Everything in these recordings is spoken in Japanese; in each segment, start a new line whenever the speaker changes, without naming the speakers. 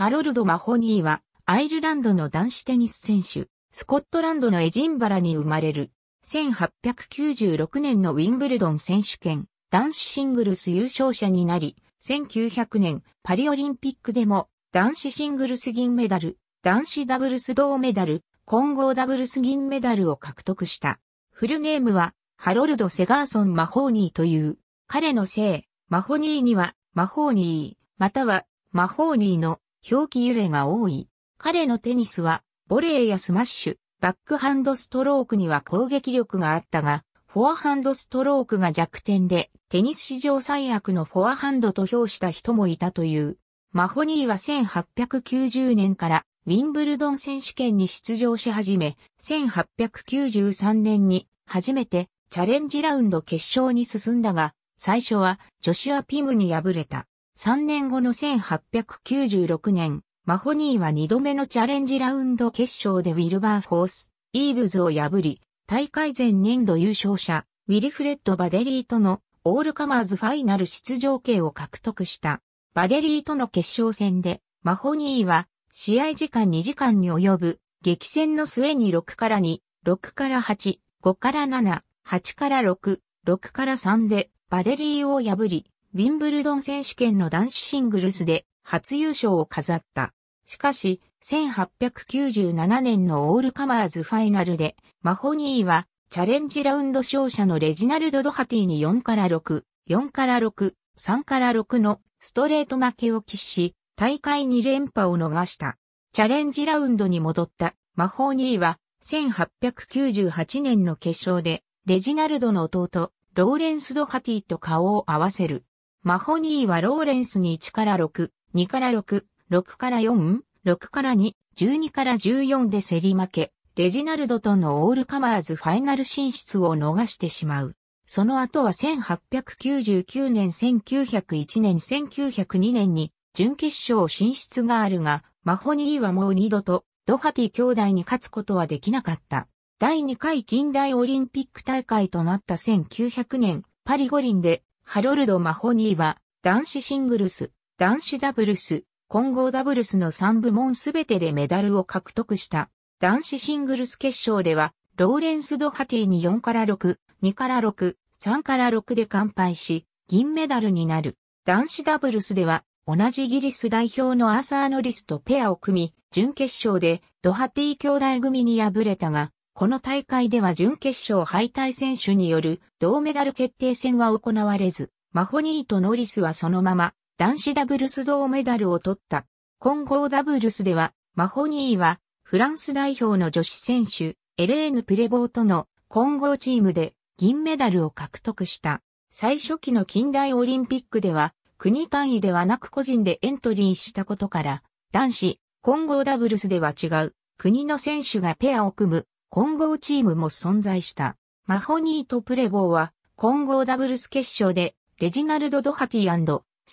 ハロルド・マホニーは、アイルランドの男子テニス選手、スコットランドのエジンバラに生まれる。1896年のウィンブルドン選手権、男子シングルス優勝者になり、1900年パリオリンピックでも男子シングルス銀メダル、男子ダブルス銅メダル、混合ダブルス銀メダルを獲得した。フルネームはハロルド・セガーソン・マホーニーという、彼の姓、マホニーにはマホーニー、またはマホーニーの表記揺れが多い。彼のテニスは、ボレーやスマッシュ、バックハンドストロークには攻撃力があったが、フォアハンドストロークが弱点で、テニス史上最悪のフォアハンドと評した人もいたという。マホニーは1890年からウィンブルドン選手権に出場し始め、1893年に初めてチャレンジラウンド決勝に進んだが、最初はジョシュア・ピムに敗れた。3年後の1896年、マホニーは2度目のチャレンジラウンド決勝でウィルバーフォース、イーブズを破り、大会前年度優勝者、ウィリフレッド・バデリーとのオールカマーズファイナル出場権を獲得した。バデリーとの決勝戦で、マホニーは試合時間2時間に及ぶ激戦の末に6から2、6から8、5から7、8から6、6から3でバデリーを破り、ウィンブルドン選手権の男子シングルスで初優勝を飾った。しかし、1897年のオールカマーズファイナルで、マホニーはチャレンジラウンド勝者のレジナルド・ドハティに4から6、4から6、3から6のストレート負けを喫し、大会2連覇を逃した。チャレンジラウンドに戻ったマホニーは、1898年の決勝で、レジナルドの弟、ローレンス・ドハティと顔を合わせる。マホニーはローレンスに1から6、2から6、6から4、6から2、12から14で競り負け、レジナルドとのオールカマーズファイナル進出を逃してしまう。その後は1899年、1901年、1902年に準決勝進出があるが、マホニーはもう二度とドハティ兄弟に勝つことはできなかった。第2回近代オリンピック大会となった1900年、パリ五輪でハロルド・マホニーは、男子シングルス、男子ダブルス、混合ダブルスの3部門すべてでメダルを獲得した。男子シングルス決勝では、ローレンス・ドハティに4から6、2から6、3から6で完敗し、銀メダルになる。男子ダブルスでは、同じイギリス代表のアーサー・ノリスとペアを組み、準決勝でドハティ兄弟組に敗れたが、この大会では準決勝敗退選手による銅メダル決定戦は行われず、マホニーとノリスはそのまま男子ダブルス銅メダルを取った。混合ダブルスでは、マホニーはフランス代表の女子選手、エレーヌ・プレボーとの混合チームで銀メダルを獲得した。最初期の近代オリンピックでは、国単位ではなく個人でエントリーしたことから、男子混合ダブルスでは違う国の選手がペアを組む混合チームも存在した。マホニーとプレボーは混合ダブルス決勝でレジナルド・ドハティシ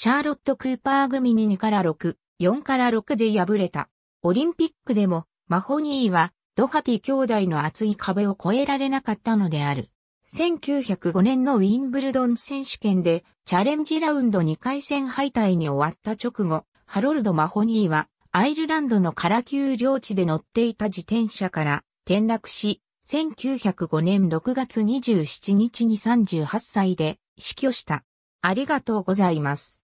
ャーロット・クーパー組に2から6、4から6で敗れた。オリンピックでもマホニーはドハティ兄弟の厚い壁を越えられなかったのである。1905年のウィンブルドン選手権でチャレンジラウンド2回戦敗退に終わった直後、ハロルド・マホニーはアイルランドのカラ級領地で乗っていた自転車から転落し、1905年6月27日に38歳で死去した。ありがとうございます。